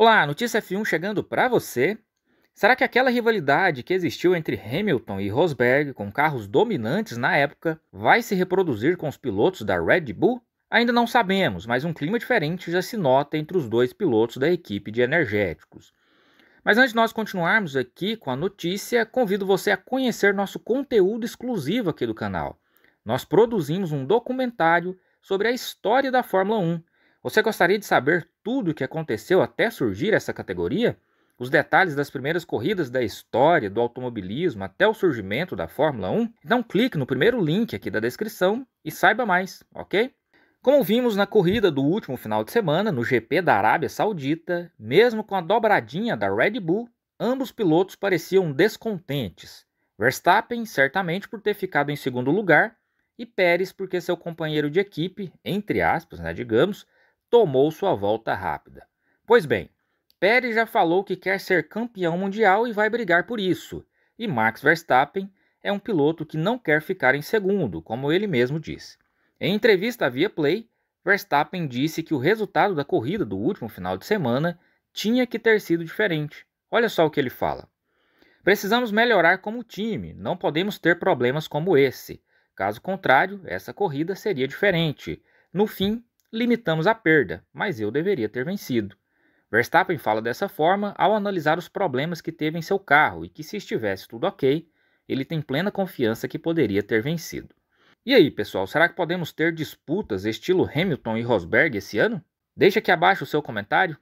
Olá, notícia F1 chegando para você. Será que aquela rivalidade que existiu entre Hamilton e Rosberg, com carros dominantes na época, vai se reproduzir com os pilotos da Red Bull? Ainda não sabemos, mas um clima diferente já se nota entre os dois pilotos da equipe de energéticos. Mas antes de nós continuarmos aqui com a notícia, convido você a conhecer nosso conteúdo exclusivo aqui do canal. Nós produzimos um documentário sobre a história da Fórmula 1 você gostaria de saber tudo o que aconteceu até surgir essa categoria? Os detalhes das primeiras corridas da história do automobilismo até o surgimento da Fórmula 1? Então clique no primeiro link aqui da descrição e saiba mais, ok? Como vimos na corrida do último final de semana, no GP da Arábia Saudita, mesmo com a dobradinha da Red Bull, ambos pilotos pareciam descontentes. Verstappen, certamente por ter ficado em segundo lugar, e Pérez porque seu companheiro de equipe, entre aspas, né, digamos, tomou sua volta rápida. Pois bem, Pérez já falou que quer ser campeão mundial e vai brigar por isso, e Max Verstappen é um piloto que não quer ficar em segundo, como ele mesmo disse. Em entrevista via Play, Verstappen disse que o resultado da corrida do último final de semana tinha que ter sido diferente. Olha só o que ele fala. Precisamos melhorar como time, não podemos ter problemas como esse. Caso contrário, essa corrida seria diferente. No fim, limitamos a perda, mas eu deveria ter vencido. Verstappen fala dessa forma ao analisar os problemas que teve em seu carro e que, se estivesse tudo ok, ele tem plena confiança que poderia ter vencido. E aí, pessoal, será que podemos ter disputas estilo Hamilton e Rosberg esse ano? Deixa aqui abaixo o seu comentário